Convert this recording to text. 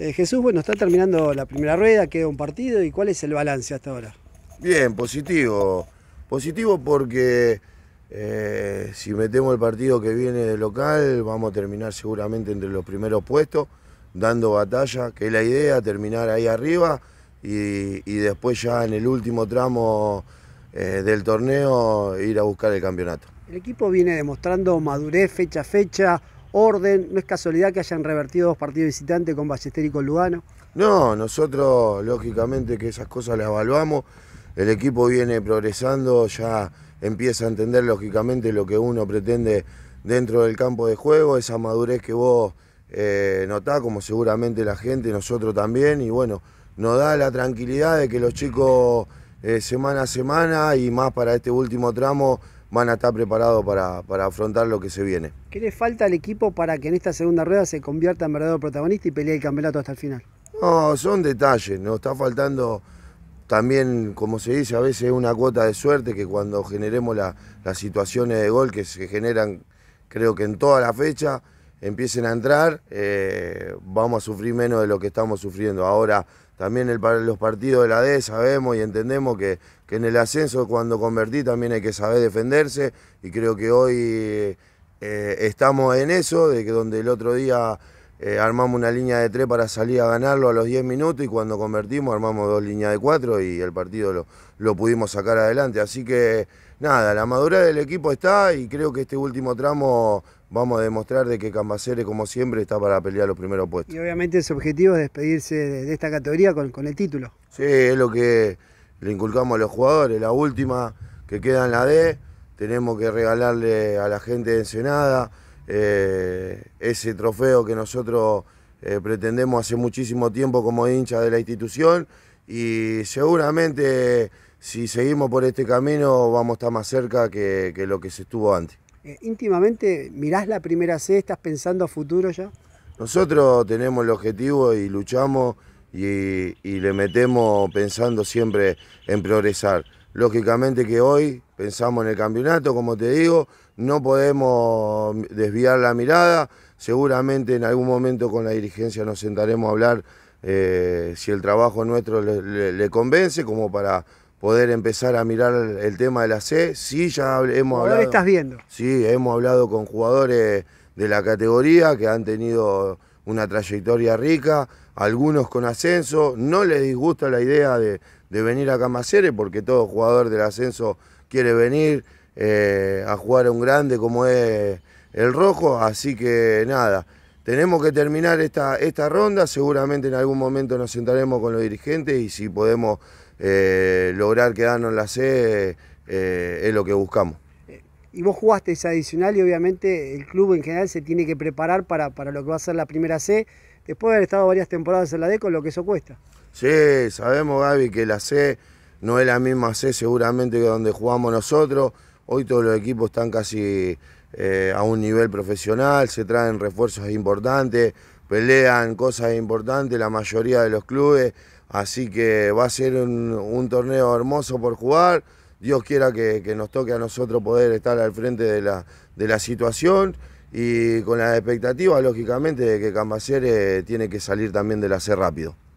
Eh, Jesús, bueno, está terminando la primera rueda, queda un partido y ¿cuál es el balance hasta ahora? Bien, positivo. Positivo porque eh, si metemos el partido que viene de local, vamos a terminar seguramente entre los primeros puestos, dando batalla, que es la idea, terminar ahí arriba y, después ya en el último tramo eh, del torneo ir a buscar el campeonato. El equipo viene demostrando madurez fecha a fecha, orden, no es casualidad que hayan revertido dos partidos visitantes con Ballester y con Lugano. No, nosotros lógicamente que esas cosas las evaluamos, el equipo viene progresando, ya empieza a entender lógicamente lo que uno pretende dentro del campo de juego, esa madurez que vos eh, notás, como seguramente la gente, nosotros también, y bueno, nos da la tranquilidad de que los chicos eh, semana a semana y más para este último tramo van a estar preparados para, para, afrontar lo que se viene. ¿Qué le falta al equipo para que en esta segunda rueda se convierta en verdadero protagonista y pelee el campeonato hasta el final? No, son detalles, nos está faltando también, como se dice, a veces una cuota de suerte que cuando generemos las situaciones de gol que se generan, creo que en toda la fecha, empiecen a entrar, eh, vamos a sufrir menos de lo que estamos sufriendo. Ahora también el, los partidos de la D sabemos y entendemos que, en el ascenso cuando convertí también hay que saber defenderse y creo que hoy eh, estamos en eso, de que donde el otro día... Eh, armamos una línea de tres para salir a ganarlo a los 10 minutos y cuando convertimos armamos dos líneas de cuatro y el partido lo, pudimos sacar adelante. Así que nada, la madurez del equipo está y creo que este último tramo vamos a demostrar de que Cambaceres, como siempre, está para pelear los primeros puestos. Y obviamente su objetivo es despedirse de esta categoría con, con el título. Sí, es lo que le inculcamos a los jugadores, la última que queda en la D, tenemos que regalarle a la gente de Ensenada eh, ese trofeo que nosotros eh, pretendemos hace muchísimo tiempo como hincha de la institución y seguramente si seguimos por este camino vamos a estar más cerca que, lo que se estuvo antes. Eh, íntimamente, ¿mirás la primera C? ¿Estás pensando a futuro ya? Nosotros tenemos el objetivo y luchamos y, y le metemos pensando siempre en progresar. Lógicamente que hoy pensamos en el campeonato, como te digo, no podemos desviar la mirada, seguramente en algún momento con la dirigencia nos sentaremos a hablar eh, si el trabajo nuestro le, convence, como para poder empezar a mirar el tema de la C. Sí, ya hemos hablado... estás viendo. Sí, hemos hablado con jugadores de la categoría que han tenido una trayectoria rica, algunos con ascenso, no les disgusta la idea de, de venir a camaceres porque todo jugador del ascenso quiere venir eh, a jugar a un grande como es el rojo, así que nada, tenemos que terminar esta, esta ronda, seguramente en algún momento nos sentaremos con los dirigentes y si podemos eh, lograr quedarnos en la C eh, es lo que buscamos. Y vos jugaste esa adicional y obviamente el club en general se tiene que preparar para, para lo que va a ser la primera C, después de haber estado varias temporadas en la D con lo que eso cuesta. Sí, sabemos, Gaby, que la C no es la misma C seguramente que donde jugamos nosotros. Hoy todos los equipos están casi eh, a un nivel profesional, se traen refuerzos importantes, pelean cosas importantes la mayoría de los clubes. Así que va a ser un, torneo hermoso por jugar. Dios quiera que, nos toque a nosotros poder estar al frente de la, de la situación y con la expectativa, lógicamente, de que Cambaceres eh, tiene que salir también de la C rápido.